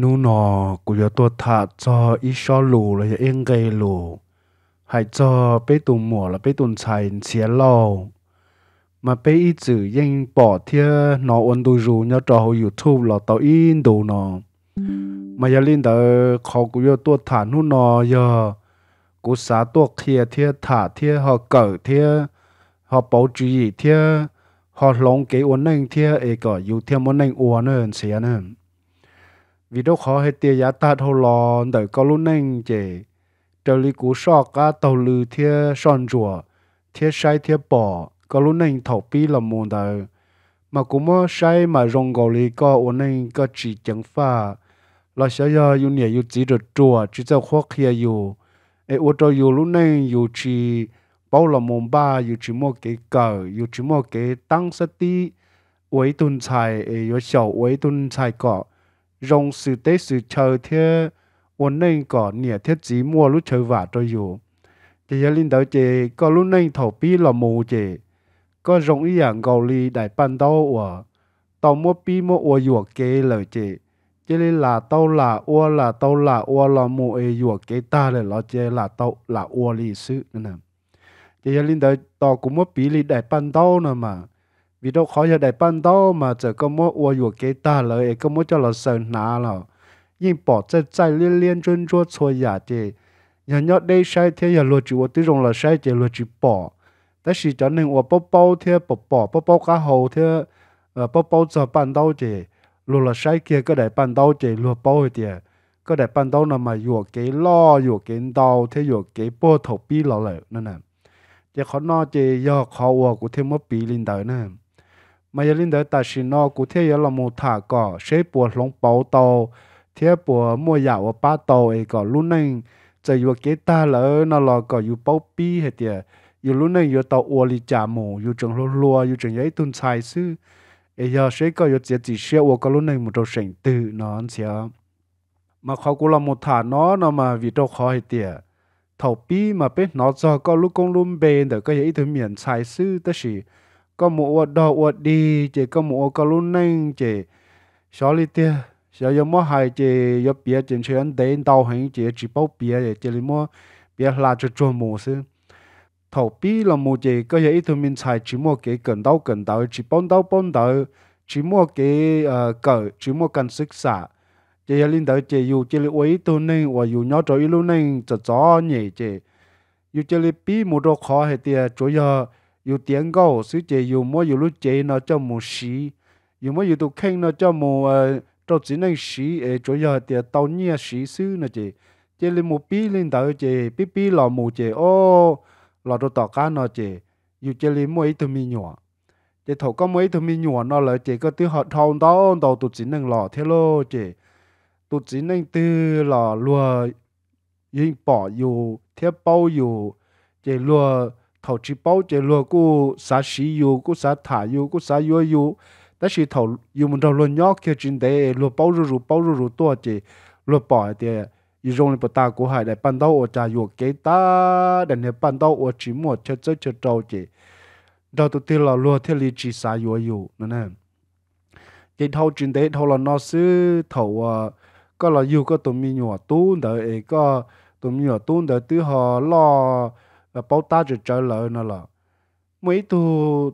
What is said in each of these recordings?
นูนอกูยตัวถาจออีชอลูเลยเองไกลูหายจอไปตุ่มหมวแล้วไปตุ่มชายเสียเล่ามาไปอีจือยังปอดเทียนออนดูรูเนาะจอยูทูบเราเตาอินดูนอมายาลินเดอร์ขอกูยตัวถานูนอยอกูสาตัวเคลียเทียถาเทียหอเกิดเทียหอเปาจีเทียหอหลงเกอวนนั่งเทียเอก็อยู่เทียมันนั่งอวนเนินเสียเนิน vì đâu khó hết tiền giá ta thâu lò đợi có lúc nên chế trợ lý cú sọ cá tàu lư thiê son rùa thiê sai thiê bỏ có lúc nên thầu pi là môn đời mà cũng mơ sai mà rong gò lý có ổn nên có chỉ chẳng pha là sẽ giờ yêu nhẹ yêu chỉ được chùa chỉ cho khó kia yêu ai ô tô yêu lúc nên yêu chỉ bao là môn ba yêu chỉ mua cái cờ yêu chỉ mua cái tăng sát tí với tuần tài yêu sầu với tuần tài cọ rong sự tế sự chờ thế ổn nên có nhẹ thế chỉ mua lúc chờ vả cho dù thì giờ linh đạo chế, có lúc nên thổ pi là mù chế, có rong ý dạng à gầu ly đại ban đau ở tàu mua pi mua ua dùa kê lời chế, chỉ là tàu là ua là tàu là ua là mù e dùa kê ta để lo chế là tàu là ua lì sự nè chị giờ linh đạo tàu cũng mua pi lì đại ban đau nè mà vì đâu khó giờ đại ban đâu mà giờ có mỗi ua ủa cái ta lời có mỗi cho là sợ nà là nhưng bỏ chân chạy liên liên chân chua chua giả thì nhà nhớ đây sai thế nhà luật chủ tư rồng là sai thì luật chủ bỏ แต่สิจันหนึ่งว่าป๊อปป๊อเทียป๊อปป๊อปป๊อปก้าหูเทียเอ่อป๊อปป๊อจะปั่นเต้าเจลูละใช้เกียก็ได้ปั่นเต้าเจลูป๊อเดียก็ได้ปั่นเต้านำมาหยวกเกล้อหยวกเกนเต้าเทียหยวกเกป้อถกปีเราเลยนั่นน่ะเจ้าเขานอเจยอคอวัวกูเทียมว่าปีลินเตอร์นั่น mà giờ linh đời ta chỉ nó cụ thể giờ là một thả cỏ sẽ bùa lông bao to, thế bùa mua dạo ở ba to, ấy cỏ lúc này giờ vừa kế ta lỡ nó là cỏ vừa bao pi hết tiệt vừa lúc này vừa tàu ua li trà mù vừa trường lúa lúa vừa trường giấy tuần xài sư ấy giờ sẽ có vừa chỉ chỉ xe ua cỏ lúc này một đầu sảnh tự nó ăn xia mà khó cũng là một thả nó nó mà vì đâu khó hết tiệt thầu pi mà biết nó do có lúc công luôn bền để có giấy thứ miền xài sư tất chỉ có mũ đo uột đi chỉ có mũ có luôn nên chỉ xóa li tia giờ giờ mua hai chỉ giờ bia trên chơi ăn đến tàu hành chỉ chỉ bao bia để chỉ li mua bia là cho cho mũ xí thầu bi là mũ chỉ có giờ ít thôi mình xài chỉ mua cái cần đau cần đau chỉ bón đau bón đau chỉ mua cái cờ chỉ mua cần sức xả chỉ giờ linh đầu chỉ dù chỉ li uý tu nên và dù nhỏ trội luôn nên cho gió nhỉ chỉ dù chỉ li bi một đồ khó hay tia chỗ giờ 有点高，所以有么有路接呢叫么西，有么有都看呢叫么呃，到只能西呃，主要的到你西苏呢这，这里么比领导这比比老么这哦，老都大家呢这，有这里么一头米鸟，这头个么一头米鸟呢来这个都好偷到到都只能老天咯这，都只能都老罗，因保有贴保有这罗。thầu chỉ bao giờ luôn cú xả xí yêu cú xả thả yêu cú xả yêu yêu đó là thầu yêu mình thầu luôn nhóc kia trên đấy luôn bao rú rú bao rú rú to chỉ luôn bỏ thì yêu rong lên bắt ta cú hải để ban đầu ở trà yêu kế ta để này ban đầu ở chỉ một chơi chơi chơi trâu chỉ đầu tụt thì là luôn thế lý chỉ xả yêu yêu nên nè chỉ thầu trên đấy thầu là nó sư thầu ก็เราอยู่ก็ตัวมีหนวดตู้เดี๋ยวเอก็ตัวมีหนวดตู้เดี๋ยวตื้อหอรอ và bao ta chỉ trả lời nó là mấy tu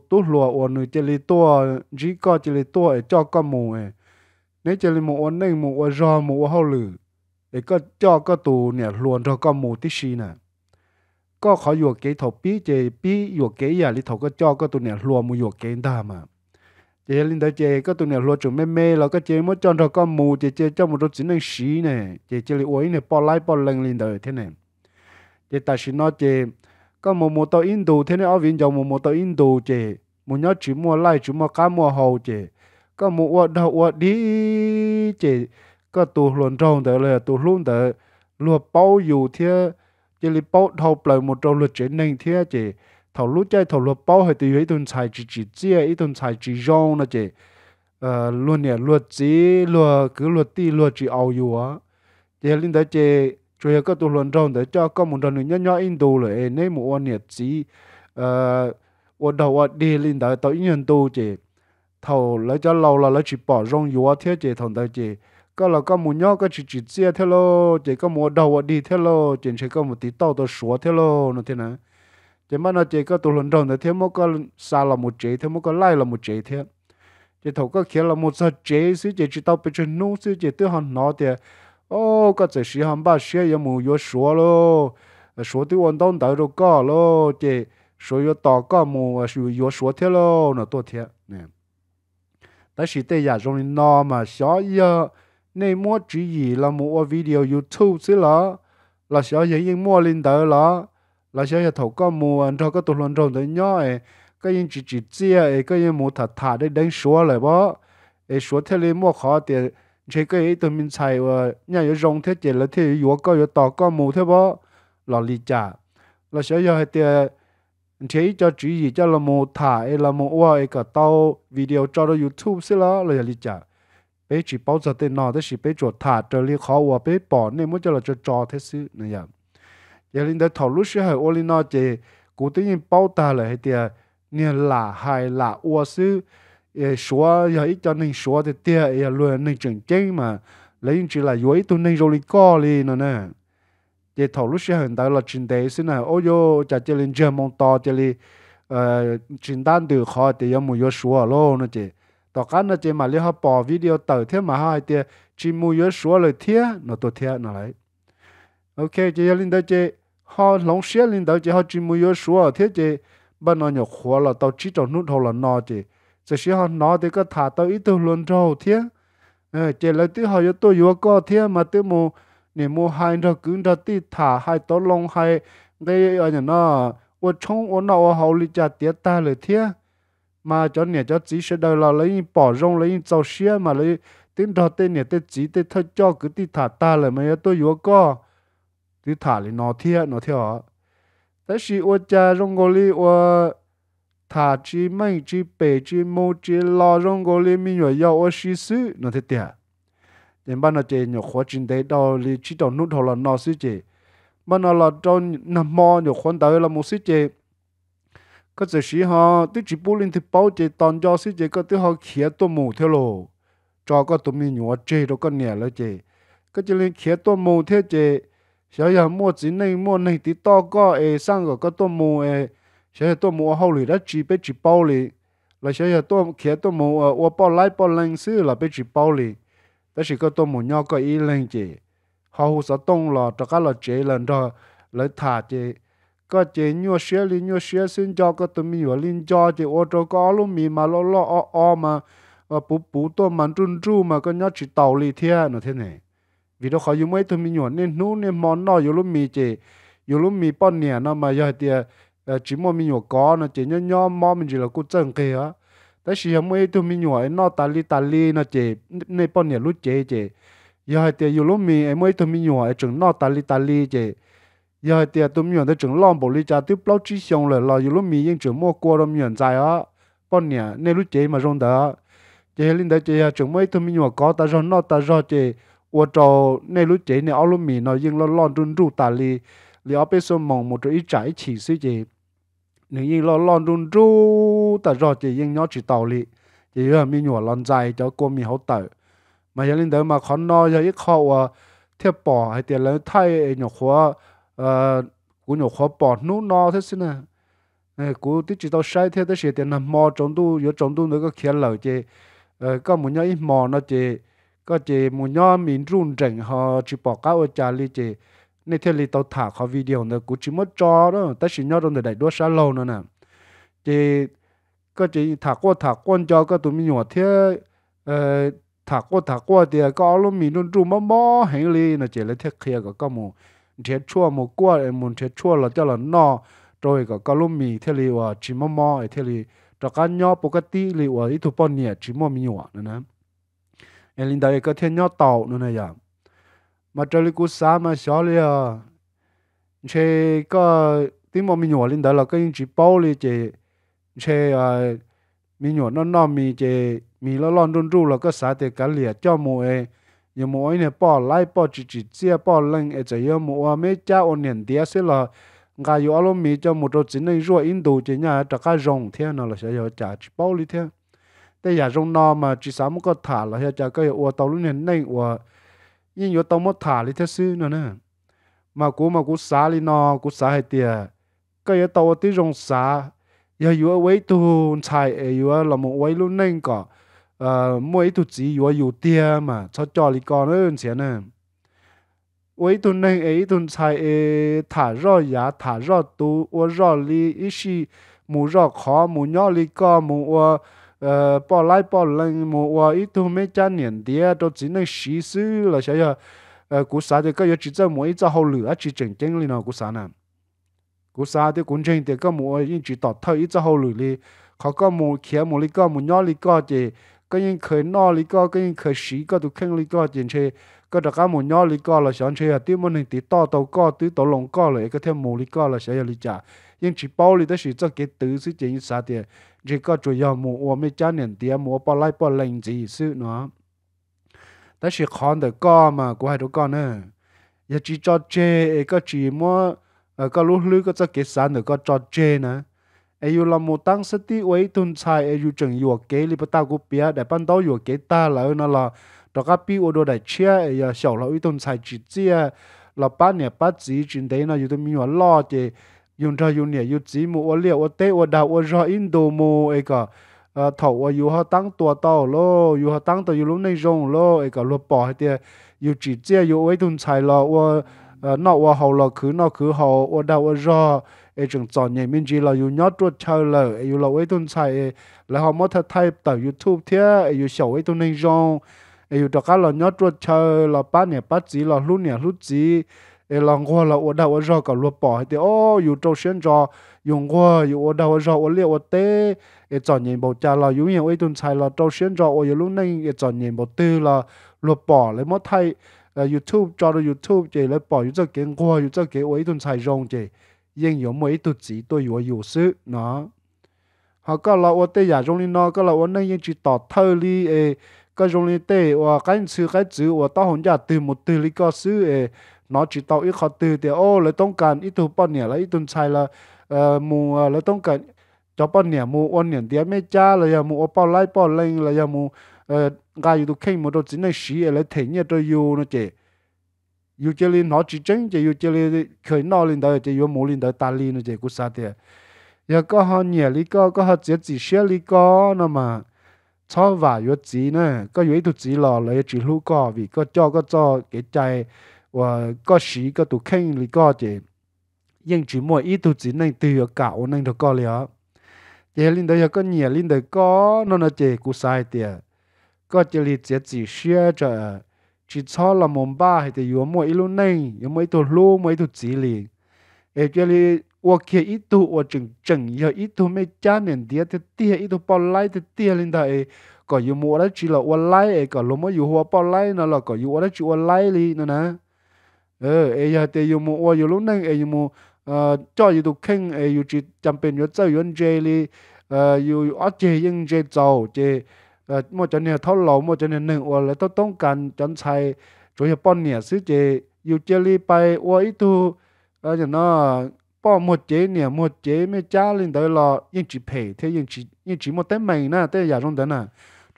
tu lùa ổn nữa chỉ lấy tua chỉ có chỉ lấy tua để cho con mù ấy nếu chỉ lấy mù ổn nên mù ổn do mù ổn hậu lử để có cho có tù nè luồn cho con mù tí xin nè có khó dụ kế thầu bí chế bí dụ kế giờ li thầu có cho có tù nè luồn mù dụ kế ta mà chế linh tới chế có tụi này lo chuẩn mê mê là có chế mới chọn cho con mù chế chế cho một chút chính năng xí nè chế chế li uối nè bỏ lại bỏ lần linh tới thế nè, chế ta xin nói chế ก็มัวมัวตัวอินดูเท่านี้เอาวินจะมัวมัวตัวอินดูเจมัวเนาะจีมัวไล่จีมัวก้ามัวหูเจก็มัวดาวดีเจก็ตัวหลนจงเดอเลยตัวลุ่นเดอลัวเป้าอยู่เท่าเจลิเป้าเท่าเปล่ามัวจงลัวเจนึงเท่าเจเท่าลุ่นใจเท่าลัวเป้าให้ตัวอีตุนชายจีจีเจียอีตุนชายจียองนะเจเอ่อลุ่นเนี่ยลุ่นจีลุ่นคือลุ่นตีลุ่นจีเอาอยู่อ่ะเจลินเดอเจ chủ yếu các tu luận trong để cho các môn trong nhỏ nhỏ in đồ lại nên một anh nhiệt chỉ ờ đầu ở đi lên đó tới nhân tu chỉ thầu lấy cho lâu là lấy chỉ bỏ rong yếu thế chỉ thằng đại chỉ các là các môn nhỏ các chỉ chỉ chia thế lo chỉ các môn đầu ở đi thế lo chỉ chỉ các môn tí tao tao số thế lo nó thế nào chỉ mà nó chỉ các tu luận trong để thế mà có xa là một chế thế mà có lại là một chế thế chỉ thầu các kia là một sao chế chứ chỉ chỉ tao bị chân nung chứ chỉ tự hành nó thì 哦，刚才谁喊把谁也没约说咯？说的我脑袋都搞咯的，说要打架冇，说是约说天咯那多天。嗯，但是大家容易闹嘛，所以，那么注意那么我 video 又出去了，那爷又没领导了，那些人头架冇，人个都乱乱的，伢，个人自己接诶，个人冇他他的能说不？啵，说天嘞冇好点。chế cái tụi mình xài và nhà yếu rong thế chỉ là thế yếu có yếu tỏ có mù thế bó là lý trả là sẽ giờ hay tiền chế cho chỉ gì cho là mù thả hay là mù qua cái cả tao video cho nó youtube xí là là lý trả bé chỉ bao giờ tiền nào thế chỉ bé chỗ thả trở liên khó và bé bỏ nên mới cho là cho cho thế xứ này vậy giờ linh đã thảo lúc sẽ hay ô linh nó chỉ cố tự bao ta lại hay tiền nên là hay là ua xí số giờ cho nên số thì tia giờ luôn nên chừng chênh mà lấy chỉ là yếu tu nên rồi có li nữa nè thì thầu lúc sẽ hiện là trình tế xin là ôi yo chả chơi lên chơi mong to chơi li ờ, trình đan từ khó thì giờ mua yo số lo nữa chị tao cá nữa chị mà lấy họ video tờ thế mà hai tia chỉ mua yo số lời nó tôi thế nó lại ok chị lên đây chị họ lòng xe lên đây chị họ chỉ mua yo số thế chị bên nó nhiều là tao chỉ trong nút hồ là nó chị giờ xí họ nó thì có thả tao ít tôi luôn trâu thế ờ, chỉ là tí họ tôi vừa có thế mà tí mù nè mù hai nó cứ ra tí thả hai tao long hai cái ở nhà nó ô trông ô nó ô hậu trả tiết ta lời thế mà cho nè cho chỉ sẽ đời là lấy bỏ rong lấy dầu xía mà lấy tiếng đó tên nè tên chỉ tên thôi cho cứ tí thả ta lời mà tôi vừa có tí thả lấy nó thế nó thế hả tại vì ô cha rong thà chi mây chi bể chi mô chi lo rong go li mi nhỏ yêu ô shi su nó thế tiệt nên ban nó chơi nhỏ khó chín đấy đâu li chỉ đầu nút hồ là nó sư chơi ban nó là đâu nằm mò nhỏ khoan tới là một sư chơi có thể sĩ họ tí chỉ bù linh thì bao chơi toàn cho sư chơi có tí họ khía tôi mù theo lồ cho có tụi mi nhỏ chơi đâu có nhẹ là chơi có chơi lên khía tôi mù theo chơi 小小墨子内墨内的道高诶，上个个多木诶。些些多么好哩，那几百几包哩，那些些多其他都冇，我包来包零食，那被几包哩，那是个多么鸟个一零只，好乎是动了，这个咯，只个啷来他的，个只鸟些哩，鸟些新招个都没有领招的，我着讲咯密码咯咯哦哦嘛，不不多蛮专注嘛，个鸟去道理天喏天呢，为了好有没得没有？你努那冇那有咯米的，有咯米包年了嘛，要的。chỉ mua mình nhỏ có nó chỉ nhỏ nhỏ mò mình chỉ là cố chân kia á tại vì hôm ấy tôi mình nhỏ nó ta li ta li nó chỉ nay bao nhiêu lúc chế chế giờ hai tiệt lúc mình em ấy tôi mình nhỏ chừng nó ta li ta li chế giờ hai tiệt tôi mình nhỏ tới chừng lon bổ li cha tiếp lâu chỉ xong rồi lo lúc mi, yên chừng mua qua rồi mình dài á bao nhiêu nay lúc chế mà rong đó chế linh đấy chế chừng mấy tôi mình nhỏ có ta rong nó ta rong chế ô trâu nay lúc chế nay áo lúc mi, nó yên lo lon run ru ta li li ở bên mong một chỗ ít trái chỉ suy chế nếu như lo lo run ru ta rồi chỉ riêng nhớ chỉ tàu lì chỉ là mi nhổ lon dài cho cô mi hậu tử mà giờ lên tới mà khó no giờ ít khó à theo bỏ hay tiền lấy thay nhổ khó, ờ cũng nhổ khó bỏ nút no thế xin à này cú tí chỉ tàu sai theo tới tiền là mò trong tu giờ trong tu nữa có khiến lời chị ờ có muốn nhau ít mò nó chị có chị muốn nhau mình run rỉnh họ chỉ bỏ cá ở trà lì chị nên thế li tàu thả khó video nữa cũng chỉ mất cho đó ta chỉ nhớ trong đại đua xa lâu nữa nè thì có chỉ thả qua thả quan cho các tụi mình nhỏ thế ờ thả qua thả qua thì có lúc mình luôn trụ mò mò hành lý nó chỉ là thiết kia có các một thiết chua một qua em muốn thiết chua là cho là nọ rồi có có lúc mình thế li và ờ, chỉ mò mò thế li cho các nhỏ bố cái tí li ờ, và ít tụi bọn nhẹ chỉ mò mình nhỏ nữa nè em linh đại có thiết nhỏ tàu nữa này vậy dạ mà trời lý cú xa mà xó lý à chế có tiếng mà mình nhỏ lên đó là cái chỉ bao lý chế chế à mình nhỏ nó nó mình chế mình nó lon đun ru là có xả thì cả lìa cho mù ấy e. nhưng mù ấy này bỏ lại bỏ chỉ chỉ chia bỏ lên ấy e chỉ yêu mù à mấy cha ôn nền tiếc sẽ là ngài yêu alo mi cho một đôi chỉ này rồi in đồ chỉ nhà trả cái rồng thế nào là sẽ yêu trả chỉ bao lý thế tại nhà rồng nó mà chỉ sáu một cái thả là sẽ trả cái ô tàu lúc này này ô ยิ่งอยู่ตมดถาลิเทซื้อนั่นน่ะมากูมากูสาลินอกูสาให้เตียก็ยังตัวที่รงสาอย่าอยู่เอาไว้ตูนชายเออยู่ลำมไว้รุ่นนั่งก็เอ่อมวยตุจีอยู่อยู่เตียมาชอจอลิกอนเอินเสียน่ะไว้ตุนนั่งเอตุนชายเอถ่ารอดยาถ่ารอดตูอวรอดลีอิชิหมูรอดคอหมูย่อลิกอหมูอว呃，包来包扔，么？话伊都没几年啊，都只能洗手了。想要呃，古啥的，各有几种，莫一只好老啊，几正经的呢？古啥呢？古啥的工程的，各么，因起倒头一只好老的。何况么钱莫哩个，么药哩个的，个人开哪哩个，个人开谁个都坑哩个，进去，搁着那么药哩个了，想要啊，对么能对大到搞，对大路了，一个天马路搞了，想要哩家因起暴力的水质给堵塞，怎样啥的？chỉ có chủ yếu mù ô mới cha niệm tiếng mù bỏ lại bỏ lệnh gì sự nữa ta chỉ khán được con mà của hai đứa con nữa giờ chỉ cho chê có chỉ mua ở cái lúc có cho cái sản được có cho chê nữa ai yêu làm một tăng sẽ tí ấy tuần sai ai yêu chừng yêu kế li bắt tao cũng bia để ban đầu yêu kế ta là nó là đó cái pi ô đồ đại chia ai giờ sầu là ấy tuần sai chỉ chia là ba nè, ba chỉ chuyện đấy nó yêu tôi mình lo chứ 用着用呢，有字母我了我带我到我绕印度么？哎个，呃，头我有好当多到咯，有好当到有路内容咯，哎个路 bỏ 的，有直接有位同菜了，我呃那我好了，去那去好，我到我绕，哎整早年面子了，有鸟捉菜了，有了位同菜，然后么他 type 到 YouTube 贴，有小位同内容，有大家了鸟捉菜了，八年八字了，六年六字。ê là ngô là ô đào ô rau cả lúa bỏ thì ô dù trâu xuyên rau dù ngô dù ô đào ô rau ô liệt ô tê ê chọn nhìn bộ cha là dù nhiều ấy tuần xài là trâu xuyên rau ô dù lúc nay ê chọn nhìn bộ tư là lúa bỏ lấy mất thay ờ, YouTube cho được YouTube chỉ lấy bỏ dù cho cái ngô dù cho cái ấy tuần xài rong chỉ nhưng có mấy tuần chỉ tôi có dù sự nó họ có là ô tê giả rong lên nó có là ô nay nhưng chỉ tỏ thơ li ê có rong lên tê ô cái sự cái chữ ô ta hồn giả từ một từ lý có sự ê nó chỉ tàu ít khó từ thì ô lấy tông cần ít thu bao nhỉ, lấy ít tuần sai là ờ, mù ờ, lấy tông cần cho bao nhỉ, mù ôn nhỉ, thì mấy cha lấy mù mù bao lại bao lên là giờ mù gai tụi khen một đôi chỉ này xí lấy thể nhẹ cho yêu nó chỉ yêu chơi lên nó chỉ chân chỉ yêu chơi lên khởi nó lên đời chỉ yêu mù lên đời ta lên nó chỉ cú sao thế, giờ có họ nhẹ lý có có họ chỉ chỉ xe lý có nó mà cho vài yếu chỉ nữa có yêu ít tụi chỉ lò lấy chỉ lũ có vì có cho có cho cái chạy 我个时个都肯里个的，因只么一肚子能对个搞能得个了，这领导要个年领导个，那那这古晒的，个这里这只写着，只操了蒙巴还得有么一路能，有么一头路么一头子里，哎这里我看一头我整整要一头没家人的的爹一头包来的爹领导哎。ก็อยู่มัวแล้วจีละวันไล่เอก็ลงมาอยู่หัวปอไล่นั่นแหละก็อยู่วันแล้วจีวันไล่ลีนั่นนะเออเอยาเตยมวอยู่ลุนึ่งเอยูมเอ่อจ่อยู่ตุเข่งเอยูจิจำเป็นยเจ้ายนเจลีเอ่ออยู่อัจเจยังเจเจ้าเจเอ่อมจะเนี่ยเท่าเหล่ามอจะเนี่ยหนึ่งอวแล้วต้องต้องการจันชัยจุยป้อนเนี่ยซื้อเจอยู่เจลีไปอวอีตูเอออย่างนั้นป้อหมดเจเนี่ยหมดเจไม่จ้าลินเดยรรอยังจีเพยเทยังจียังจีหมดแต่ไม่นะแต่อย่าตรงนั้นน่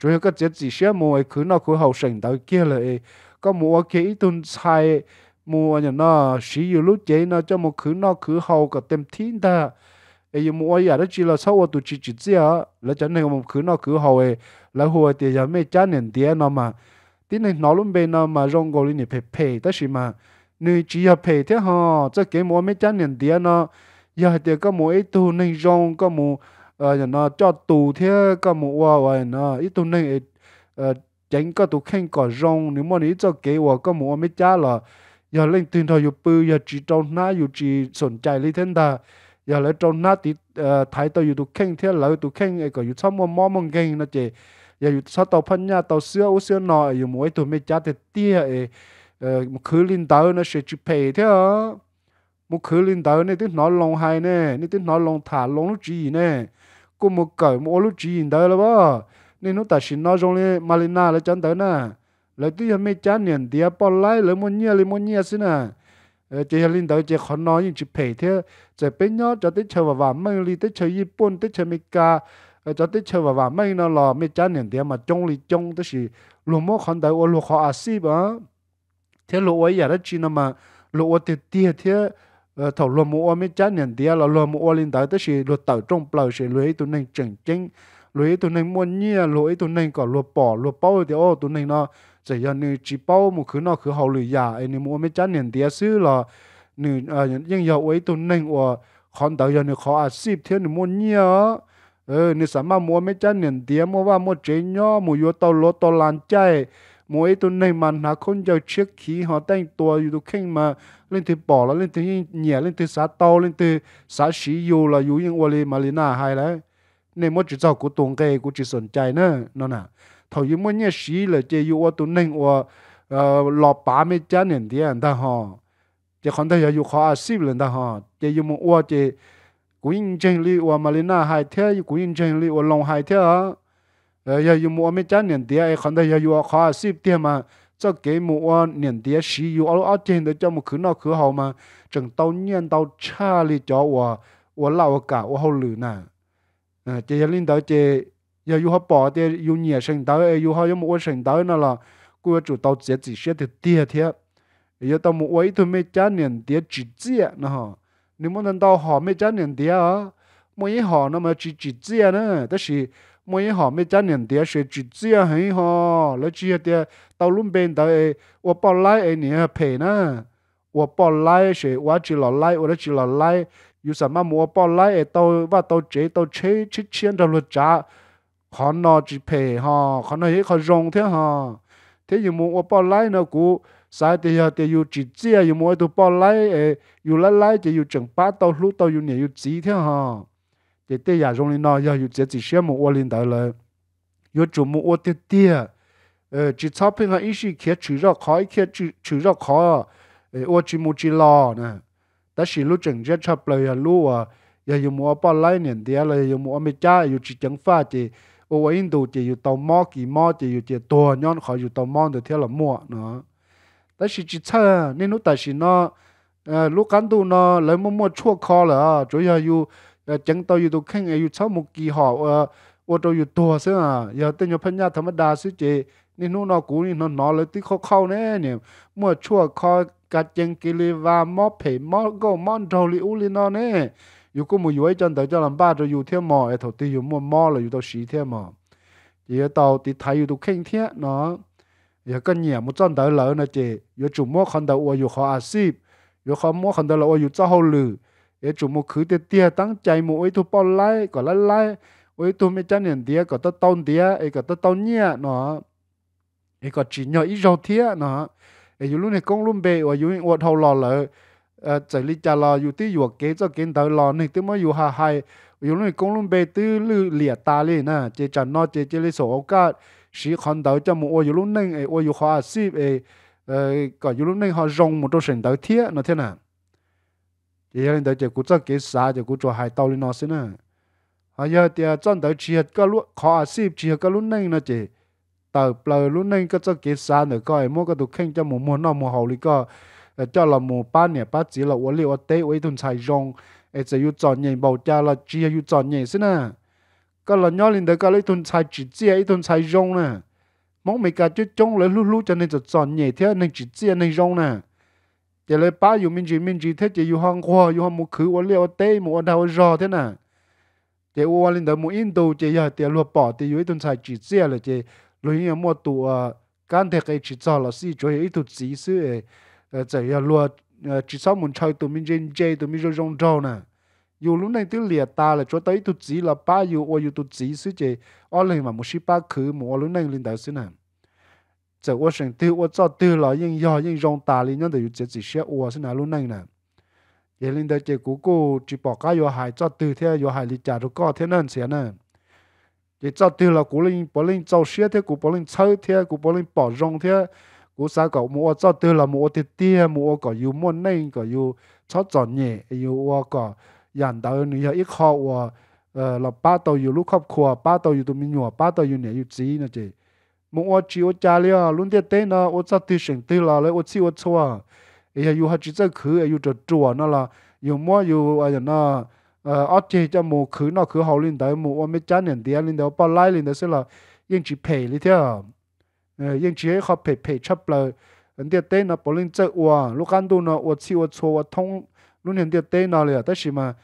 เก要个这เลยก็佢后生到结อีตุนใช้ mua nhà nó xí yêu lúc chế nó cho một khứ nó khứ hậu cả tem thiên ta ấy mua ấy à, đó chỉ là sau tụ chỉ chỉ gì à là chẳng này một khứ nó khứ hậu ấy là hồi tiền giờ mấy cha nền tiền nó mà tí này nó luôn bên nó mà rong gò lên phải phải tất nhiên mà nếu chỉ là phải thế ha cho cái mua mấy cha nền tiền nó giờ thì có mua ít tu nên rong có mua ờ nhà nó cho tù thế có mua qua nó ít tu này ờ tránh ờ, có tụ khen có rong nếu mà ní cho cái qua có mua mấy cha là อย่าเล่นตื่นทอยู่ปืออย่าจีจงหน้าอยู่จีสนใจเลยเท่นตาอย่าเลยจงหน้าติดเอ่อถ่ายตัวอยู่ตุเข่งเท่าเราตุเข่งไอ้ก็อยู่ชั่วโมงมอมงเก่งนะเจอย่าอยู่ชัอตัวพันยาตัวเสื้ออุเสื้อหน่อยอยู่มวยตัวไม่จัดแต่เตี้ยเอเอ่อคือลินเตอร์นะเสียจีเพย์เท่ามุคือลินเตอร์นี่ติดนอนลงไฮเนี่ยนี่ติดนอนลงฐานลงลูกจีเนี่ยกูมุเก๋ดมุลูกจีนเตอร์แล้วบ่นี่นู้แต่ชินนอจงเลยมาลินาแล้วจันเตอร์น่ะแล้วที่ยังไม่จานเนี่ยเดียปอลไล่เลยมันเงียเลยมันเงียสินะเออเจลินเดอเจขอนอยิ่งจิเพเทจะเป็นยอดจะติดเชวว่าไม่รีติดเชญี่ปุ่นติดเชอเมริกาเออจะติดเชวว่าไม่นอหลอไม่จานเนี่ยเดียมาจงลีจงตัวสิลูกมอคนเดียวลูกขออาซีบอ่ะเทลูกวัยอยากได้จีนมาลูกวัยเตี้ยเทเออถลมัวไม่จานเนี่ยเดียเราลมัวลินเดอตัวสิลูกเต่าจงเปล่าเฉยเลยตัวนึงจริงจริงเลยตัวนึงมันเงียเลยตัวนึงก็ลูกปอลูกเป้าเดียวตัวนึงเนาะ chỉ là chỉ bao một khứ nào khứ hậu lụy giả ấy mua mấy chán nền tiếc xứ là nữ à nhưng giờ ấy tụi nâng của con tàu giờ nữ khó à ship thiên nữ mua nhiều ờ nữ sắm mà mua mấy chán nền tiếc mua vào mua chế nhỏ mua vô tàu lót tàu lan chạy mua ấy tụi nâng mà không giờ chiếc khí họ đánh tua dù kinh mà lên từ bỏ là lên từ nhẹ lên từ xã tàu lên từ xã sĩ dù là dù những ô mà lì nà hay nên mua chỉ giàu của tuồng kê của chỉ nữa nó thôi là là yêu yêu yêu nên ờ, ha, ha, còn thấy khó 头一么年十一了，这有我都能我呃老爸没家人的的哈，这看到也有好啊西人的哈，这有么我这古印证里我马里那海天，古印证里我龙海天啊，呃也有么我没家人的，看到也有好啊西的嘛。cho cái mua niệm tía sử dụng ở ở trên để cho một khứ nào khứ hậu mà chẳng tao nhận tao cha li cho wa wa lao cả wa hậu lử nè chỉ linh đạo chỉ giờ yêu bỏ thì yêu nhẹ sinh tới yêu họ yêu mua sinh tới nó là chủ tàu chỉ sẽ thì tiền thế giờ mua ấy thôi mấy cha niệm chỉ chế nó nếu muốn tao họ mấy cha niệm tiền á mỗi họ nó mà chỉ chỉ nữa đó là mỗi họ mấy cha niệm tiền sẽ chỉ chế hay họ lấy chỉ thì tao luôn bên tao ấy 我 bỏ lại ấy 你赔呢我 bỏ lại 是我只老来我只老来有什么我 bỏ 来诶，到我到这到这去签到了啥？看哪只牌哈，看那些看状态哈。他又没我包来那股，赛底下得有几只啊？又没得包来诶，有来来就有整八到六到有年有几只哈？这底下容易拿，要有这几十亩沃灵头了，有这么沃点点。诶，这钞票啊，一时看取热看，一看就取热看。诶，我这木去捞呢，但是路整这钞票也路啊，要有没包来年的嘞，要有没没抓有几整发的。ô ấy Ấn Độ chỉ อยู่ตอมอกี่มอจะอยู่เจตัวย้อนขออยู่ตอมอเดี๋ยวเท่าละมั่วเนาะแต่สิจิตเชนี่นู้แต่สิเนาะเออลูกกันดูเนาะเลยมั่วมั่วชั่วคอเหรอจุยอยู่จังตัวอยู่ตัวแข่งอยู่เช้ามุกี่หอบเออโอตัวอยู่ตัวซึ่งอ่ะอย่าเต้นอยู่พันยาธรรมดาซึ่งเจนี่นู้นอกูนี่นอนเลยที่เขาเข้าแน่เนี่ยมั่วชั่วคอกัดยังกิเลวามอเผ่มอก็มอนโดลิอุลินอเนี่ยอยู่กูมอยูไอ้จันแต่จันลำบ้าจะอยู่เที่ยมอไอ้ทตีอยู่มั่วมอเลยอยู่ตัวสีเที่ยมอยู่ตัวตีไทยอยู่ตัวเข่งเที่ยเนาะอย่าก็เหนียมจันแต่เหล่านะเจอยู่จุ่มมั่วคนแต่วัวอยู่ขออาซีบอยู่ขอมั่วคนแต่เราอยู่เจ้าหลือยอ้จุ่มมั่วคือเตี้ยเตี้ยตั้งใจมั่วไอ้ทุบปอไล่ก็ไล่ไล่ไอ้ทุบไม่จันเหนียนเตี้ยก็ต้องต้นเตี้ยไอ้ก็ต้องต้นเนี้ยเนาอไอ้ก็จีเนาะไอ้เจ้าเที่ยเนาอไอ้อยู่ลุ่นไอ้กงรุ่มเบย์วัวอยู่อวดเท่าหล่อเลย ờ chạy lý lo dù tí dù kế cho kiến tới lo này tí mới dù hà hay dù lúc công lúc bê tư lư lìa ta lì nè chế trả nó chế chế lý sổ ốc sĩ khăn tới cho một ô dù lúc nâng ô dù hoa xịp ấy ờ có dù lúc nâng họ rong một trô sảnh tới thiết nó thế nè chế lên tới chế cú cho kế xa chế cú cho hai tàu lên nó xin nè họ giờ thì chân tới chia các lúc khó xịp chia các lúc nâng nó chế tờ plờ lúc nâng các cho kế xa nữa coi mua các tụ khen cho một mua nó mua hậu lý coi cho là mù ba nè ba chỉ là uống liệu tế uống thun xài rong ai sẽ yêu chọn nhện bầu cha là chỉ yêu chọn nhện xin à cái là nhỏ lên đấy cái lấy thun xài chỉ chỉ ấy thun xài rong nè mong mấy cái chú trông lấy lú lú cho nên chọn nhện theo nên chỉ chỉ nên rong nè chỉ lấy ba yêu mình chỉ mình chỉ thế chỉ yêu hàng khoa yêu hàng một khứ uống liệu tế một ăn đào rò thế nè chỉ uống lên đấy một in đồ chỉ giờ tiền lúa bỏ thì yêu thun xài chỉ chỉ là chỉ lúa như mua tụ can thiệp cái chỉ cho là si cho ấy thun chỉ sư giờ giờ luôn chỉ sau một trời tụi mình trên chơi tụi mình rong rong nè dù lúc này tôi liệt ta là cho tới tôi chỉ là ba dù ô dù tôi chỉ sư chế ô lên mà một sĩ ba khứ một lúc này lên đầu sư nè giờ ô sinh tôi ô cho tôi là nhưng do nhưng rong ta lên nhân thì chỉ chỉ sẽ ô sư nè lúc này nè vậy lên đầu chế cũ cũ chỉ bỏ cái vô hại cho tôi thế vô hại lý trả được có thế nên sẽ nè vậy cho tôi là cũ lên bỏ lên cho xe thế cũ bỏ lên chơi thế cũ bỏ lên bỏ rong thế 我三个母阿娇，女儿母我的爹母阿哥有么呢？哥有操作呢，有我哥杨到你呀。一靠我，呃，老爸头有六口口，老爸头有都没有，老爸头有呢有子我家里啊，弄点点呢，我三弟生女了嘞。我四我叔啊，哎呀，有哈子在哭，有在坐那啦。有么有哎呀那，呃，阿姐在母哭那哭好领导，母阿妹站领导领导把来领导是了，引去赔了掉。yên chỉ họ phải phải chấp lời anh tiệt tế nó bỏ lên chơi ua lúc ăn đồ nó ua chi ua chua ua thông luôn hiện tiệt tế nó liền tất nhiên mà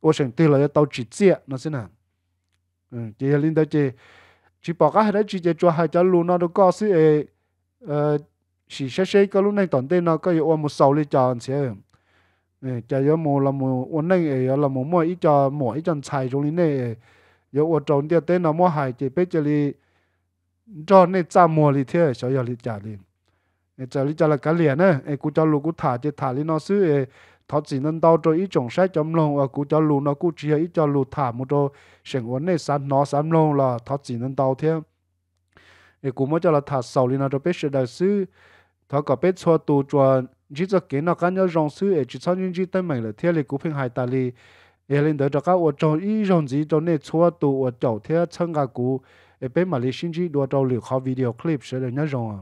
ua sinh tiền là tàu chỉ chia nó xin hẳn chỉ là linh đó chỉ chỉ bỏ cái đó chỉ chỉ cho hai cháu luôn nó đâu có sự ờ chỉ sẽ sẽ cái lúc này toàn tế nó có ua một sầu lên cho anh sẽ cho yo mo là mo ôn này là mo mo ít cho mo ít chân chạy trong này yo ua trốn tiệt tế nó mo hại chỉ biết chỉ 你照那炸馍里头，小小里家里，那家里家里干脸呢？哎，古照如果他这他里那说，哎，他只能到这一种菜种农，哎，古照路那古只有一条路，他没着想过那三那三农了，他只能到这。哎，古么着了，他手里那这边是，他个边做土砖，只只给那干些种树，哎，只只年纪太美了，天里古平海大理，哎，恁在这个我种一上几种那土砖，我浇天冲下古。အပေးမလေးရှင်းကြီးဒေါ်တော်လေခေါ်ဗီဒီယိုကလစ်ရှယ်ညဇောင်း